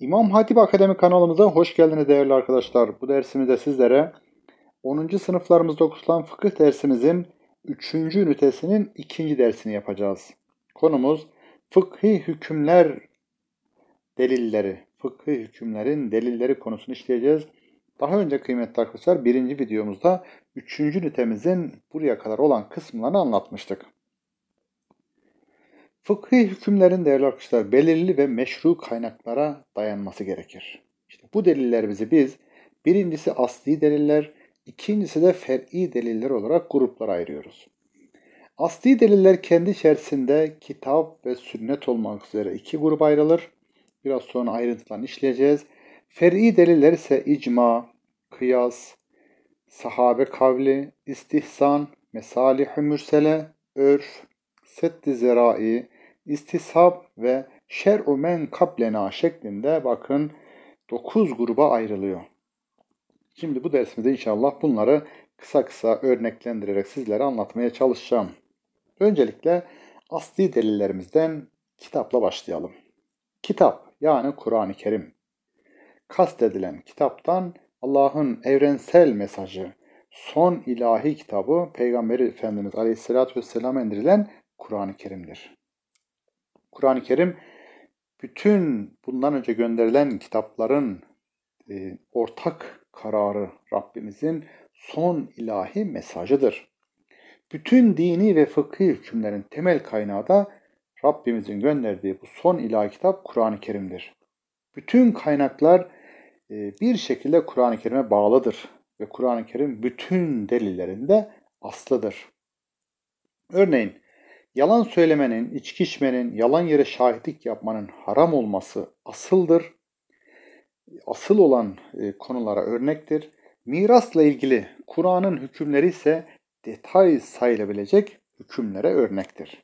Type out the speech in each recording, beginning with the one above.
İmam Hatip Akademi kanalımıza hoş geldiniz değerli arkadaşlar. Bu dersimizde sizlere 10. sınıflarımızda okutulan fıkıh dersimizin 3. ünitesinin 2. dersini yapacağız. Konumuz fıkhi hükümler delilleri. Fıkhi hükümlerin delilleri konusunu işleyeceğiz. Daha önce kıymetli arkadaşlar birinci videomuzda 3. ünitemizin buraya kadar olan kısımlarını anlatmıştık. Fıkhi hükümlerin değerli arkadaşlar belirli ve meşru kaynaklara dayanması gerekir. İşte bu delillerimizi biz birincisi asli deliller, ikincisi de fer'i deliller olarak gruplara ayırıyoruz. Asli deliller kendi içerisinde kitap ve sünnet olmak üzere iki grup ayrılır. Biraz sonra ayrıntılarını işleyeceğiz. Fer'i deliller ise icma, kıyas, sahabe kavli, istihsan, mesalih-ü mürsele, örf, seddi zerai, istishab ve şer'u men kablena şeklinde bakın 9 gruba ayrılıyor. Şimdi bu dersimizde inşallah bunları kısa kısa örneklendirerek sizlere anlatmaya çalışacağım. Öncelikle asli delillerimizden kitapla başlayalım. Kitap yani Kur'an-ı Kerim. Kastedilen kitaptan Allah'ın evrensel mesajı, son ilahi kitabı Peygamber Efendimiz Aleyhisselatü Vesselam'a indirilen Kur'an-ı Kerim'dir. Kur'an-ı Kerim bütün bundan önce gönderilen kitapların e, ortak kararı Rabbimizin son ilahi mesajıdır. Bütün dini ve fıkhi hükümlerin temel kaynağı da Rabbimizin gönderdiği bu son ilahi kitap Kur'an-ı Kerim'dir. Bütün kaynaklar e, bir şekilde Kur'an-ı Kerim'e bağlıdır ve Kur'an-ı Kerim bütün delillerinde aslıdır. Örneğin Yalan söylemenin, içki içmenin, yalan yere şahitlik yapmanın haram olması asıldır. Asıl olan e, konulara örnektir. Mirasla ilgili Kur'an'ın hükümleri ise detay sayılabilecek hükümlere örnektir.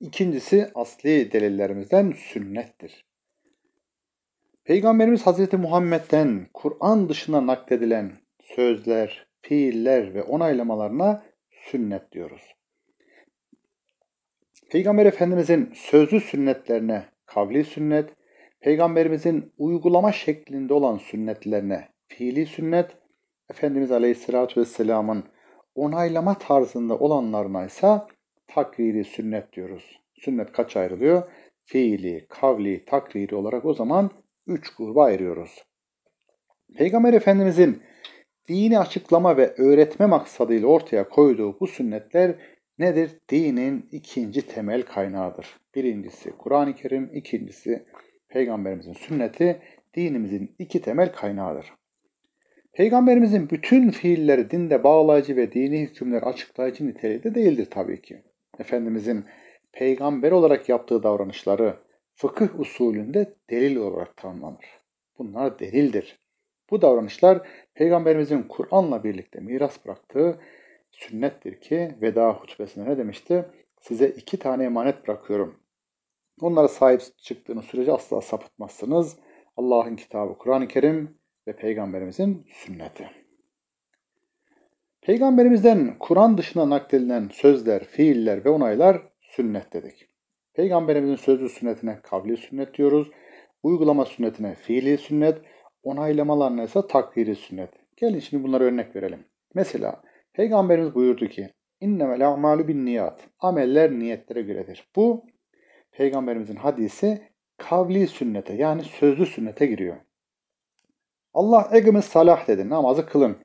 İkincisi asli delillerimizden sünnettir. Peygamberimiz Hazreti Muhammed'den Kur'an dışında nakledilen sözler, fiiller ve onaylamalarına sünnet diyoruz. Peygamber Efendimizin sözlü sünnetlerine kavli sünnet, Peygamberimizin uygulama şeklinde olan sünnetlerine fiili sünnet, Efendimiz Aleyhisselatü Vesselam'ın onaylama tarzında olanlarına ise takriri sünnet diyoruz. Sünnet kaç ayrılıyor? Fiili, kavli, takriri olarak o zaman üç gruba ayırıyoruz. Peygamber Efendimizin dini açıklama ve öğretme maksadıyla ortaya koyduğu bu sünnetler nedir? Dinin ikinci temel kaynağıdır. Birincisi Kur'an-ı Kerim, ikincisi Peygamberimizin sünneti dinimizin iki temel kaynağıdır. Peygamberimizin bütün fiilleri dinde bağlayıcı ve dini hükümler açıklayıcı niteliğinde değildir tabii ki. Efendimizin peygamber olarak yaptığı davranışları fıkıh usulünde delil olarak tanımlanır. Bunlar delildir. Bu davranışlar peygamberimizin Kur'an'la birlikte miras bıraktığı sünnettir ki veda hutbesinde ne demişti? Size iki tane emanet bırakıyorum. Onlara sahip çıktığınız sürece asla sapıtmazsınız. Allah'ın kitabı Kur'an-ı Kerim ve Peygamberimizin sünneti. Peygamberimizden Kur'an dışında nakledilen sözler, fiiller ve onaylar sünnet dedik. Peygamberimizin sözlü sünnetine kavli sünnet diyoruz. Uygulama sünnetine fiili sünnet, onaylamalarına ise takdiri sünnet. Gelin şimdi bunlara örnek verelim. Mesela Peygamberimiz buyurdu ki İnnemel a'malu bin niyat. Ameller niyetlere göredir. Bu Peygamberimizin hadisi kavli sünnete yani sözlü sünnete giriyor. Allah egimiz salah dedi. Namazı kılın.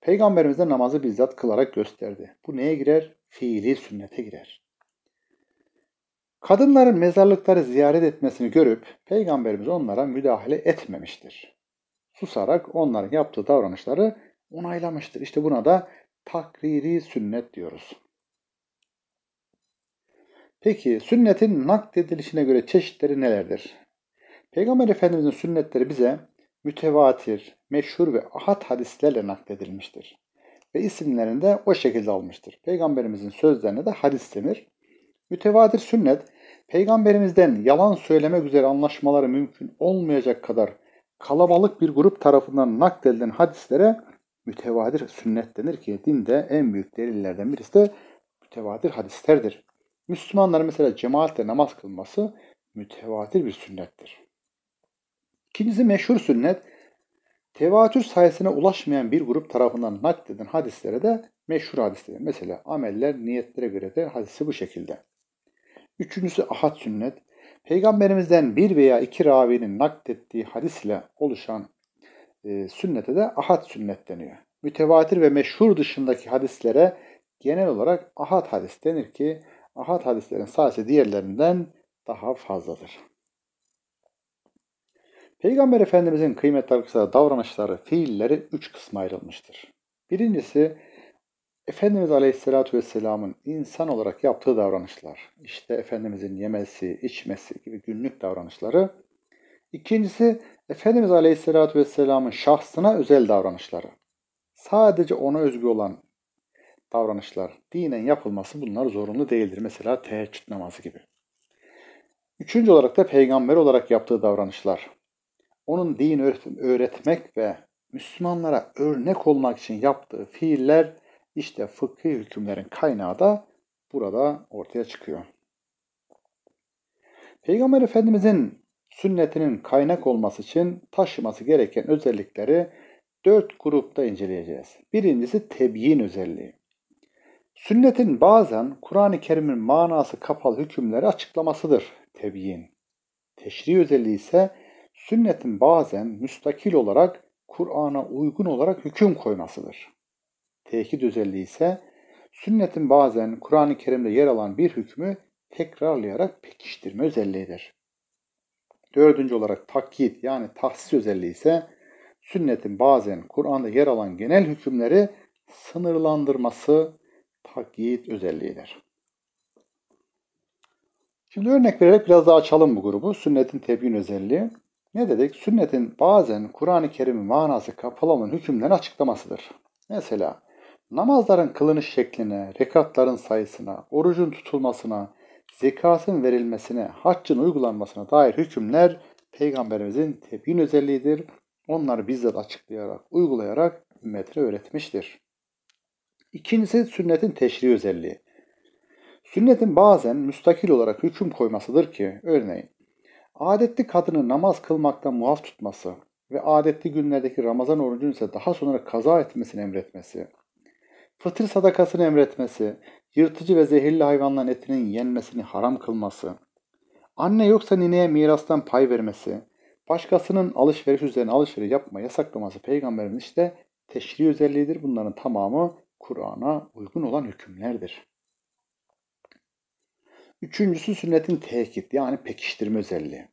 Peygamberimiz de namazı bizzat kılarak gösterdi. Bu neye girer? Fiili sünnete girer. Kadınların mezarlıkları ziyaret etmesini görüp Peygamberimiz onlara müdahale etmemiştir. Susarak onların yaptığı davranışları onaylamıştır. İşte buna da takriri sünnet diyoruz. Peki sünnetin nakledilişine göre çeşitleri nelerdir? Peygamber Efendimizin sünnetleri bize mütevatir, meşhur ve ahad hadislerle nakledilmiştir. Ve isimlerini de o şekilde almıştır. Peygamberimizin sözlerine de hadis denir. Mütevatir sünnet, peygamberimizden yalan söylemek üzere anlaşmaları mümkün olmayacak kadar kalabalık bir grup tarafından nakledilen hadislere mütevadir sünnet denir ki dinde en büyük delillerden birisi de mütevadir hadislerdir. Müslümanların mesela cemaatle namaz kılması mütevatir bir sünnettir. İkincisi meşhur sünnet, tevatür sayesine ulaşmayan bir grup tarafından nakledilen hadislere de meşhur hadis Mesela ameller niyetlere göre de hadisi bu şekilde. Üçüncüsü ahad sünnet. Peygamberimizden bir veya iki ravinin naklettiği ile oluşan e, sünnete de ahad sünnet deniyor. Mütevatir ve meşhur dışındaki hadislere genel olarak ahad hadis denir ki ahad hadislerin sayısı diğerlerinden daha fazladır. Peygamber Efendimizin kıymetli arkadaşlar davranışları, fiilleri üç kısma ayrılmıştır. Birincisi Efendimiz Aleyhisselatü Vesselam'ın insan olarak yaptığı davranışlar. İşte Efendimizin yemesi, içmesi gibi günlük davranışları. İkincisi Efendimiz Aleyhisselatü Vesselam'ın şahsına özel davranışları, sadece ona özgü olan davranışlar, dinen yapılması bunlar zorunlu değildir. Mesela teheccüd namazı gibi. Üçüncü olarak da peygamber olarak yaptığı davranışlar. Onun din öğretmek ve Müslümanlara örnek olmak için yaptığı fiiller işte fıkhi hükümlerin kaynağı da burada ortaya çıkıyor. Peygamber Efendimizin sünnetinin kaynak olması için taşıması gereken özellikleri dört grupta inceleyeceğiz. Birincisi tebyin özelliği. Sünnetin bazen Kur'an-ı Kerim'in manası kapalı hükümleri açıklamasıdır tebyin. Teşri özelliği ise sünnetin bazen müstakil olarak Kur'an'a uygun olarak hüküm koymasıdır. Tehkid özelliği ise sünnetin bazen Kur'an-ı Kerim'de yer alan bir hükmü tekrarlayarak pekiştirme özelliğidir. Dördüncü olarak takyit yani tahsis özelliği ise sünnetin bazen Kur'an'da yer alan genel hükümleri sınırlandırması takyit özelliğidir. Şimdi örnek vererek biraz daha açalım bu grubu. Sünnetin tebyin özelliği. Ne dedik? Sünnetin bazen Kur'an-ı Kerim'in manası kapalı olan hükümlerin açıklamasıdır. Mesela namazların kılınış şekline, rekatların sayısına, orucun tutulmasına, zekatın verilmesine, haccın uygulanmasına dair hükümler Peygamberimizin tebyin özelliğidir. Onları bizzat açıklayarak, uygulayarak ümmetine öğretmiştir. İkincisi sünnetin teşri özelliği. Sünnetin bazen müstakil olarak hüküm koymasıdır ki, örneğin adetli kadını namaz kılmaktan muaf tutması ve adetli günlerdeki Ramazan orucunu ise daha sonra kaza etmesini emretmesi, fıtır sadakasını emretmesi, yırtıcı ve zehirli hayvanların etinin yenmesini haram kılması, anne yoksa nineye mirastan pay vermesi, başkasının alışveriş üzerine alışveriş yapma yasaklaması peygamberin işte teşri özelliğidir. Bunların tamamı Kur'an'a uygun olan hükümlerdir. Üçüncüsü sünnetin tekit yani pekiştirme özelliği.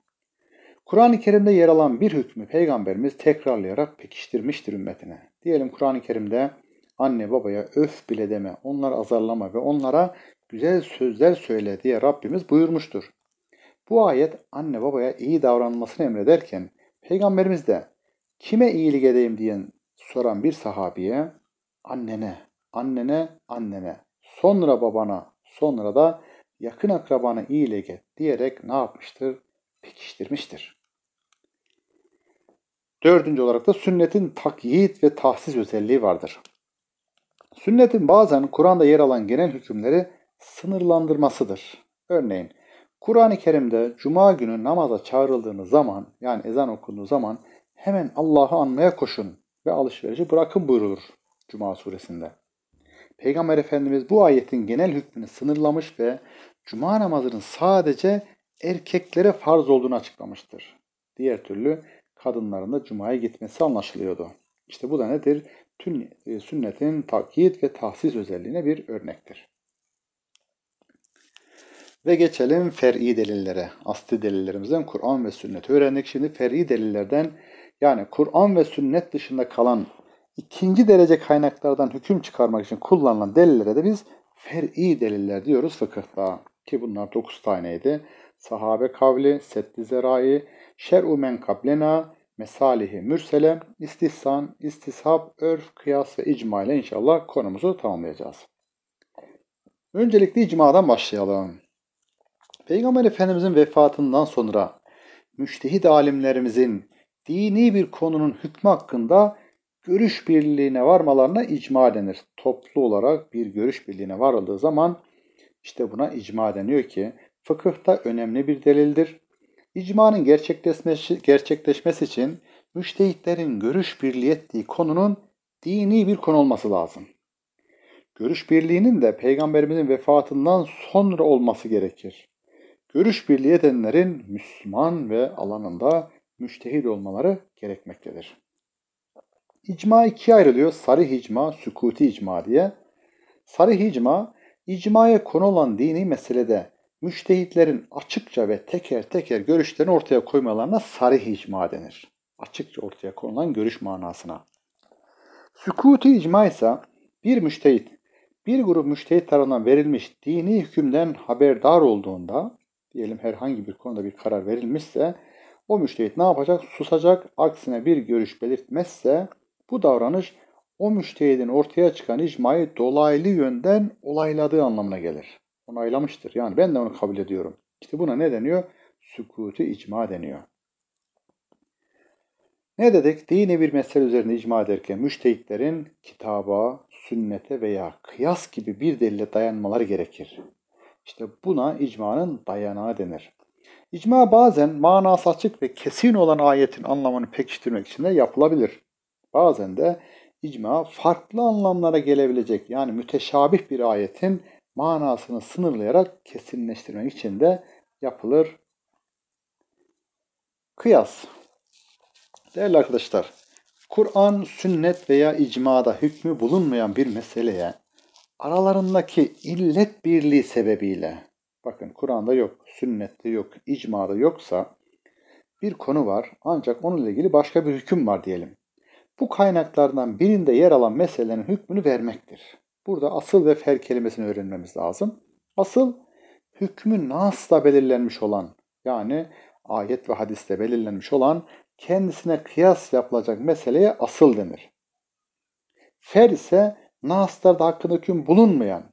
Kur'an-ı Kerim'de yer alan bir hükmü peygamberimiz tekrarlayarak pekiştirmiştir ümmetine. Diyelim Kur'an-ı Kerim'de Anne babaya öf bile deme, onları azarlama ve onlara güzel sözler söyle diye Rabbimiz buyurmuştur. Bu ayet anne babaya iyi davranmasını emrederken Peygamberimiz de kime iyilik edeyim diyen soran bir sahabiye annene, annene, annene, sonra babana, sonra da yakın akrabanı iyilik et diyerek ne yapmıştır? Pekiştirmiştir. Dördüncü olarak da sünnetin takyit ve tahsis özelliği vardır. Sünnetin bazen Kur'an'da yer alan genel hükümleri sınırlandırmasıdır. Örneğin Kur'an-ı Kerim'de cuma günü namaza çağrıldığınız zaman yani ezan okunduğu zaman hemen Allah'ı anmaya koşun ve alışverişi bırakın buyurulur Cuma suresinde. Peygamber Efendimiz bu ayetin genel hükmünü sınırlamış ve cuma namazının sadece erkeklere farz olduğunu açıklamıştır. Diğer türlü kadınların da cumaya gitmesi anlaşılıyordu. İşte bu da nedir? Tüm e, sünnetin takyit ve tahsis özelliğine bir örnektir. Ve geçelim fer'i delillere. Asli delillerimizden Kur'an ve sünneti öğrendik. Şimdi fer'i delillerden yani Kur'an ve sünnet dışında kalan ikinci derece kaynaklardan hüküm çıkarmak için kullanılan delillere de biz fer'i deliller diyoruz fıkıhta. Ki bunlar dokuz taneydi. Sahabe kavli, setti zerai, şer'u men kablena, mesalihi mürsele, istihsan, istishab, örf, kıyas ve icma ile inşallah konumuzu tamamlayacağız. Öncelikle icmadan başlayalım. Peygamber Efendimizin vefatından sonra müştehid alimlerimizin dini bir konunun hükmü hakkında görüş birliğine varmalarına icma denir. Toplu olarak bir görüş birliğine varıldığı zaman işte buna icma deniyor ki fıkıhta önemli bir delildir. İcmanın gerçekleşmesi, gerçekleşmesi için müştehitlerin görüş birliği ettiği konunun dini bir konu olması lazım. Görüş birliğinin de Peygamberimizin vefatından sonra olması gerekir. Görüş birliği edenlerin Müslüman ve alanında müştehid olmaları gerekmektedir. İcma ikiye ayrılıyor. Sarih icma, sükuti icma diye. Sarih icma, icmaya konu olan dini meselede müştehitlerin açıkça ve teker teker görüşlerini ortaya koymalarına sarih icma denir. Açıkça ortaya konulan görüş manasına. Sükuti icma ise bir müştehit, bir grup müştehit tarafından verilmiş dini hükümden haberdar olduğunda, diyelim herhangi bir konuda bir karar verilmişse, o müştehit ne yapacak? Susacak, aksine bir görüş belirtmezse bu davranış o müştehidin ortaya çıkan icmayı dolaylı yönden olayladığı anlamına gelir onaylamıştır. Yani ben de onu kabul ediyorum. İşte buna ne deniyor? Sükutu icma deniyor. Ne dedik? Dini bir mesele üzerinde icma ederken müştehitlerin kitaba, sünnete veya kıyas gibi bir delile dayanmaları gerekir. İşte buna icmanın dayanağı denir. İcma bazen manası açık ve kesin olan ayetin anlamını pekiştirmek için de yapılabilir. Bazen de icma farklı anlamlara gelebilecek yani müteşabih bir ayetin manasını sınırlayarak kesinleştirmek için de yapılır. Kıyas. Değerli arkadaşlar, Kur'an, sünnet veya icmada hükmü bulunmayan bir meseleye aralarındaki illet birliği sebebiyle bakın Kur'an'da yok, sünnette yok, icmada yoksa bir konu var ancak onunla ilgili başka bir hüküm var diyelim. Bu kaynaklardan birinde yer alan meselenin hükmünü vermektir. Burada asıl ve fer kelimesini öğrenmemiz lazım. Asıl hükmü nasla belirlenmiş olan yani ayet ve hadiste belirlenmiş olan kendisine kıyas yapılacak meseleye asıl denir. Fer ise naslarda hakkında hüküm bulunmayan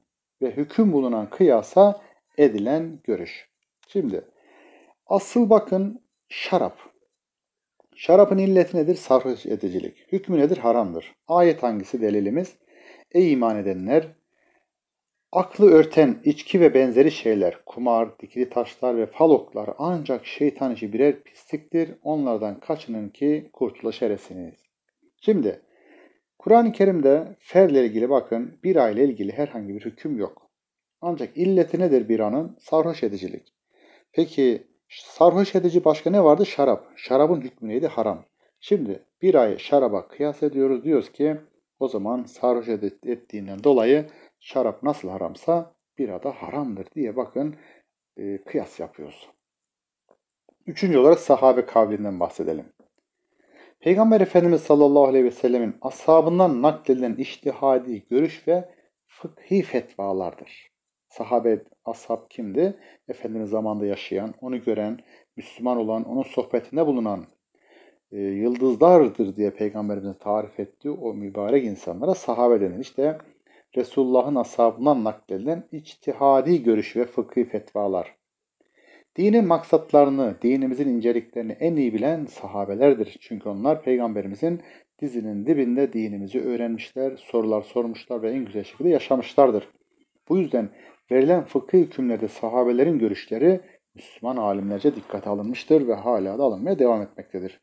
ve hüküm bulunan kıyasa edilen görüş. Şimdi asıl bakın şarap. Şarapın illeti nedir? Sarhoş edicilik. Hükmü nedir? Haramdır. Ayet hangisi delilimiz? Ey iman edenler! Aklı örten içki ve benzeri şeyler, kumar, dikili taşlar ve faloklar ancak şeytan işi birer pisliktir. Onlardan kaçının ki kurtuluş eresiniz. Şimdi Kur'an-ı Kerim'de ferle ilgili bakın bir aile ilgili herhangi bir hüküm yok. Ancak illeti nedir bir anın? Sarhoş edicilik. Peki sarhoş edici başka ne vardı? Şarap. Şarabın hükmü neydi? Haram. Şimdi bir ay şaraba kıyas ediyoruz. Diyoruz ki o zaman sarhoş ettiğinden dolayı şarap nasıl haramsa bira da haramdır diye bakın e, kıyas yapıyoruz. Üçüncü olarak sahabe kavlinden bahsedelim. Peygamber Efendimiz sallallahu aleyhi ve sellemin ashabından nakledilen iştihadi görüş ve fıkhi fetvalardır. Sahabe, ashab kimdi? Efendimiz zamanda yaşayan, onu gören, Müslüman olan, onun sohbetinde bulunan e, yıldızlardır diye Peygamberimize tarif ettiği o mübarek insanlara sahabe denir. İşte Resulullah'ın ashabından nakledilen içtihadi görüş ve fıkhi fetvalar. Dinin maksatlarını, dinimizin inceliklerini en iyi bilen sahabelerdir. Çünkü onlar Peygamberimizin dizinin dibinde dinimizi öğrenmişler, sorular sormuşlar ve en güzel şekilde yaşamışlardır. Bu yüzden verilen fıkhi hükümlerde sahabelerin görüşleri Müslüman alimlerce dikkate alınmıştır ve hala da alınmaya devam etmektedir.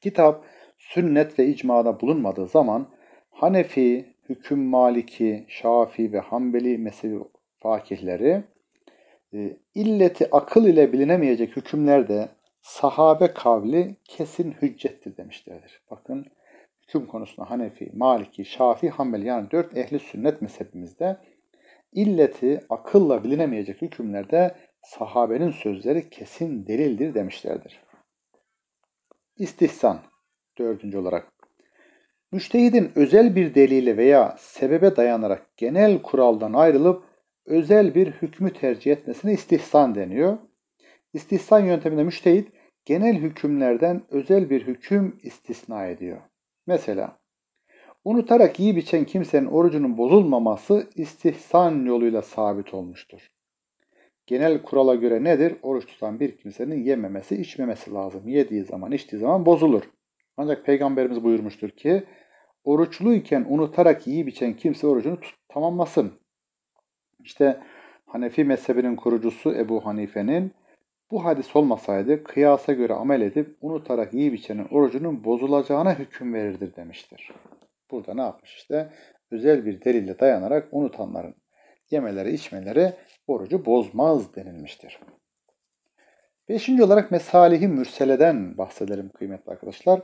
Kitap sünnet ve icmada bulunmadığı zaman Hanefi, hüküm maliki, şafi ve hanbeli mezhebi fakihleri e, illeti akıl ile bilinemeyecek hükümlerde sahabe kavli kesin hüccettir demişlerdir. Bakın hüküm konusunda Hanefi, Maliki, Şafi, Hanbeli yani dört ehli sünnet mezhebimizde illeti akılla bilinemeyecek hükümlerde sahabenin sözleri kesin delildir demişlerdir istihsan. Dördüncü olarak müştehidin özel bir delile veya sebebe dayanarak genel kuraldan ayrılıp özel bir hükmü tercih etmesine istihsan deniyor. İstihsan yönteminde müştehit genel hükümlerden özel bir hüküm istisna ediyor. Mesela unutarak yiyip içen kimsenin orucunun bozulmaması istihsan yoluyla sabit olmuştur genel kurala göre nedir? Oruç tutan bir kimsenin yememesi, içmemesi lazım. Yediği zaman, içtiği zaman bozulur. Ancak Peygamberimiz buyurmuştur ki, oruçluyken unutarak yiyip içen kimse orucunu tamamlasın. İşte Hanefi mezhebinin kurucusu Ebu Hanife'nin bu hadis olmasaydı kıyasa göre amel edip unutarak yiyip içenin orucunun bozulacağına hüküm verirdir demiştir. Burada ne yapmış işte? Özel bir delille dayanarak unutanların yemeleri, içmeleri orucu bozmaz denilmiştir. Beşinci olarak mesalihi mürseleden bahsedelim kıymetli arkadaşlar.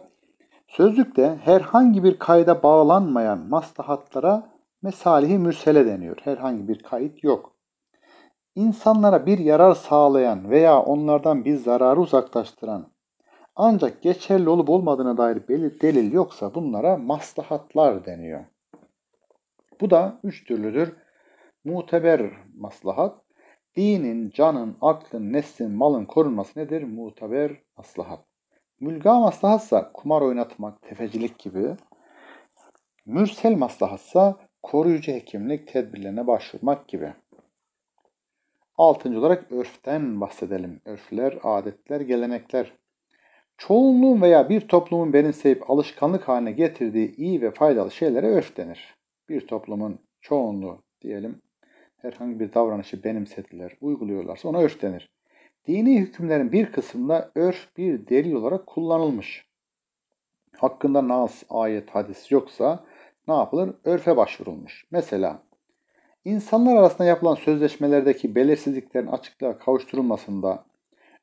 Sözlükte herhangi bir kayda bağlanmayan maslahatlara mesalihi mürsele deniyor. Herhangi bir kayıt yok. İnsanlara bir yarar sağlayan veya onlardan bir zararı uzaklaştıran ancak geçerli olup olmadığına dair belli delil yoksa bunlara maslahatlar deniyor. Bu da üç türlüdür. Muteber maslahat. Dinin, canın, aklın, neslin, malın korunması nedir? Muteber maslahat. Mülga maslahatsa kumar oynatmak, tefecilik gibi. Mürsel maslahatsa koruyucu hekimlik tedbirlerine başvurmak gibi. Altıncı olarak örften bahsedelim. Örfler, adetler, gelenekler. Çoğunluğun veya bir toplumun benimseyip alışkanlık haline getirdiği iyi ve faydalı şeylere örf denir. Bir toplumun çoğunluğu diyelim herhangi bir davranışı benimsediler, uyguluyorlarsa ona örf denir. Dini hükümlerin bir kısmında örf bir delil olarak kullanılmış. Hakkında nas, ayet, hadis yoksa ne yapılır? Örfe başvurulmuş. Mesela insanlar arasında yapılan sözleşmelerdeki belirsizliklerin açıklığa kavuşturulmasında,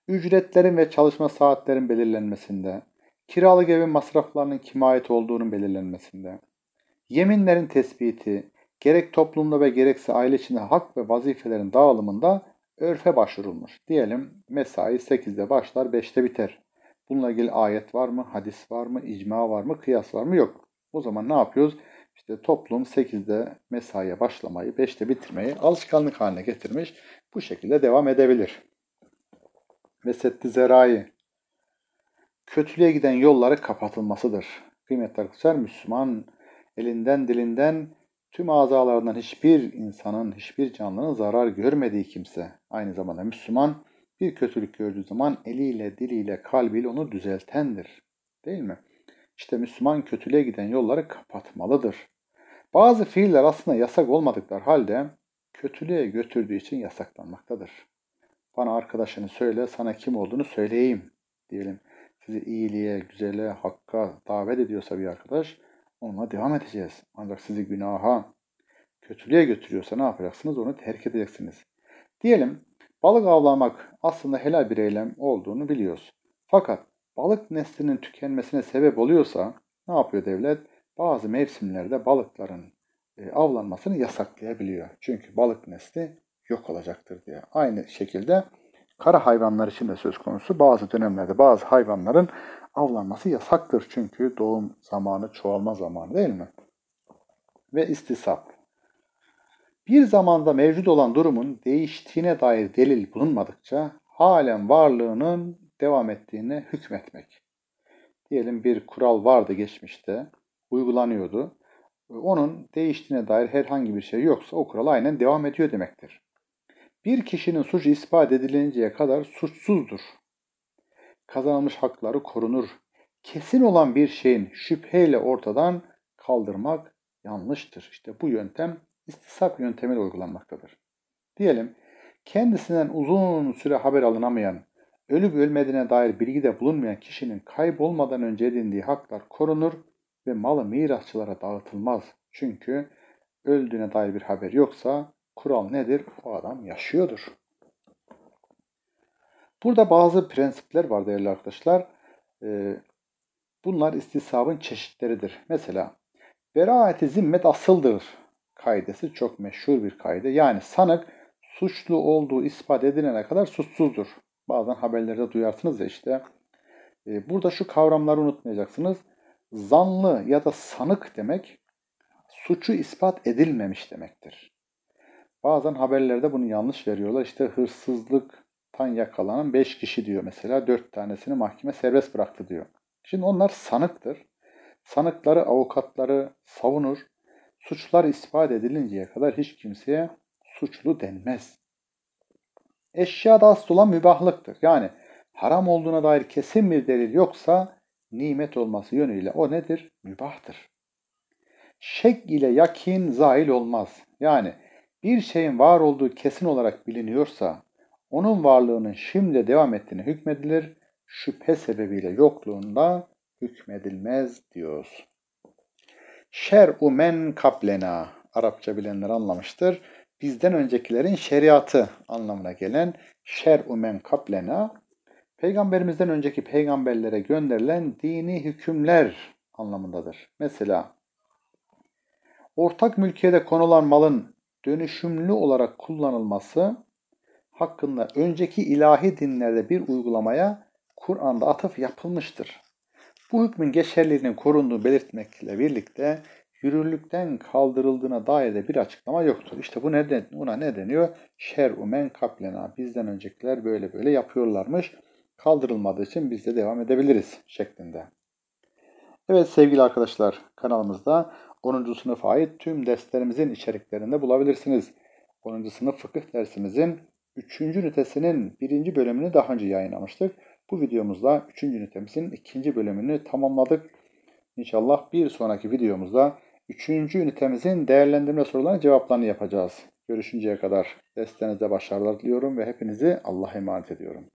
ücretlerin ve çalışma saatlerin belirlenmesinde, kiralık evin masraflarının kime ait olduğunun belirlenmesinde, yeminlerin tespiti, Gerek toplumda ve gerekse aile içinde hak ve vazifelerin dağılımında örfe başvurulmuş. Diyelim mesai 8'de başlar 5'te biter. Bununla ilgili ayet var mı, hadis var mı, icma var mı, kıyas var mı? Yok. O zaman ne yapıyoruz? İşte toplum 8'de mesaiye başlamayı, 5'te bitirmeyi alışkanlık haline getirmiş. Bu şekilde devam edebilir. Vesetti zerai. Kötülüğe giden yolları kapatılmasıdır. Kıymetli arkadaşlar Müslüman elinden dilinden Tüm azalarından hiçbir insanın, hiçbir canlının zarar görmediği kimse, aynı zamanda Müslüman, bir kötülük gördüğü zaman eliyle, diliyle, kalbiyle onu düzeltendir. Değil mi? İşte Müslüman kötülüğe giden yolları kapatmalıdır. Bazı fiiller aslında yasak olmadıklar halde kötülüğe götürdüğü için yasaklanmaktadır. Bana arkadaşını söyle, sana kim olduğunu söyleyeyim diyelim. Sizi iyiliğe, güzele, hakka davet ediyorsa bir arkadaş, Onunla devam edeceğiz. Ancak sizi günaha, kötülüğe götürüyorsa ne yapacaksınız? Onu terk edeceksiniz. Diyelim balık avlamak aslında helal bir eylem olduğunu biliyoruz. Fakat balık neslinin tükenmesine sebep oluyorsa ne yapıyor devlet? Bazı mevsimlerde balıkların e, avlanmasını yasaklayabiliyor. Çünkü balık nesli yok olacaktır diye. Aynı şekilde kara hayvanlar için de söz konusu. Bazı dönemlerde bazı hayvanların avlanması yasaktır çünkü doğum zamanı çoğalma zamanı değil mi? Ve istisap. Bir zamanda mevcut olan durumun değiştiğine dair delil bulunmadıkça halen varlığının devam ettiğine hükmetmek. Diyelim bir kural vardı geçmişte, uygulanıyordu. Onun değiştiğine dair herhangi bir şey yoksa o kural aynen devam ediyor demektir. Bir kişinin suçu ispat edilinceye kadar suçsuzdur kazanılmış hakları korunur. Kesin olan bir şeyin şüpheyle ortadan kaldırmak yanlıştır. İşte bu yöntem istisap yöntemiyle uygulanmaktadır. Diyelim kendisinden uzun süre haber alınamayan, ölüp ölmediğine dair bilgi de bulunmayan kişinin kaybolmadan önce edindiği haklar korunur ve malı mirasçılara dağıtılmaz. Çünkü öldüğüne dair bir haber yoksa kural nedir? O adam yaşıyordur. Burada bazı prensipler var değerli arkadaşlar. Ee, bunlar istisabın çeşitleridir. Mesela beraati zimmet asıldır kaidesi çok meşhur bir kaide. Yani sanık suçlu olduğu ispat edilene kadar suçsuzdur. Bazen haberlerde duyarsınız ya işte. Ee, burada şu kavramları unutmayacaksınız. Zanlı ya da sanık demek suçu ispat edilmemiş demektir. Bazen haberlerde bunu yanlış veriyorlar. İşte hırsızlık, tan yakalanan 5 kişi diyor mesela. 4 tanesini mahkeme serbest bıraktı diyor. Şimdi onlar sanıktır. Sanıkları, avukatları savunur. Suçlar ispat edilinceye kadar hiç kimseye suçlu denmez. Eşyada asıl olan mübahlıktır. Yani haram olduğuna dair kesin bir delil yoksa nimet olması yönüyle o nedir? Mübahtır. Şek ile yakin zail olmaz. Yani bir şeyin var olduğu kesin olarak biliniyorsa onun varlığının şimdi devam ettiğini hükmedilir, şüphe sebebiyle yokluğunda hükmedilmez diyoruz. Şer'u men kaplena, Arapça bilenler anlamıştır. Bizden öncekilerin şeriatı anlamına gelen şer'u men kaplena, peygamberimizden önceki peygamberlere gönderilen dini hükümler anlamındadır. Mesela ortak mülkiyede konulan malın dönüşümlü olarak kullanılması, hakkında önceki ilahi dinlerde bir uygulamaya Kur'an'da atıf yapılmıştır. Bu hükmün geçerliliğinin korunduğu belirtmekle birlikte yürürlükten kaldırıldığına dair de bir açıklama yoktur. İşte bu neden, buna ne deniyor? Şer'u men kaplena. Bizden öncekiler böyle böyle yapıyorlarmış. Kaldırılmadığı için biz de devam edebiliriz şeklinde. Evet sevgili arkadaşlar kanalımızda 10. sınıfa ait tüm derslerimizin içeriklerinde bulabilirsiniz. 10. sınıf fıkıh dersimizin 3. ünitesinin 1. bölümünü daha önce yayınlamıştık. Bu videomuzda 3. ünitemizin 2. bölümünü tamamladık. İnşallah bir sonraki videomuzda 3. ünitemizin değerlendirme sorularına cevaplarını yapacağız. Görüşünceye kadar derslerinize başarılar diliyorum ve hepinizi Allah'a emanet ediyorum.